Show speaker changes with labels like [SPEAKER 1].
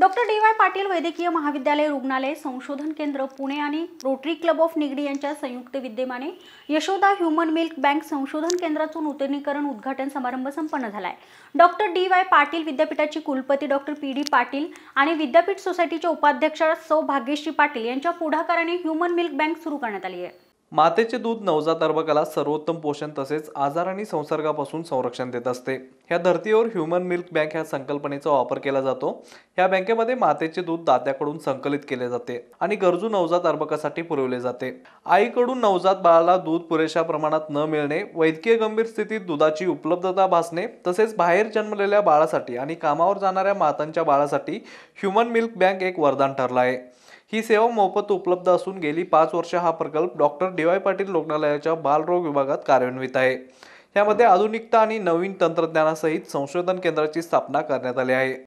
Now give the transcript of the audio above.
[SPEAKER 1] doctor D Y Patil वैद्यकीय महाविद्यालय रुग्णालय संशोधन केंद्र पुणे आणि रोटरी क्लब ऑफ निगडी यांच्या संयुक्त विद्यमाने यशोदा ह्युमन मिल्क बँक संशोधन केंद्राचं नूतनीकरण उद्घाटन समारंभ संपन्न झाला आहे डॉक्टर डी वाय पाटील विद्यापीठाची कुलपती डॉक्टर पी डी पाटील आणि विद्यापीठ सोसायटीच्या उपाध्यक्षा सौ भाग्यश्री पाटील यांच्या पुढाकाराने ह्युमन मिल्क बँक सुरू करण्यात आली आहे
[SPEAKER 2] मातेचे दूध नवजात अर्भकाला सर्वोत्तम पोषण तसेच आजार आणि संसर्गापासून संरक्षण देत असते ह्या धर्तीवर ह्युमन मिल्क बँक ह्या संकल्पनेचा वापर केला जातो ह्या बँकेमध्ये मातेचे दूध दात्याकडून संकलित केले जाते आणि गरजू नवजात अर्भकासाठी पुरवले जाते आईकडून नवजात बाळाला दूध पुरेशा प्रमाणात न मिळणे वैद्यकीय गंभीर स्थितीत दुधाची उपलब्धता भासणे तसेच बाहेर जन्मलेल्या बाळासाठी आणि कामावर जाणाऱ्या मातांच्या बाळासाठी ह्युमन मिल्क बँक एक वरदान ठरला आहे ही सेवा मोफत उपलब्ध असून गेली पाच वर्ष हा प्रकल्प डॉक्टर डी वाय पाटील रुग्णालयाच्या बालरोग विभागात कार्यान्वित आहे यामध्ये आधुनिकता आणि नवीन तंत्रज्ञानासहित संशोधन केंद्राची स्थापना करण्यात आली आहे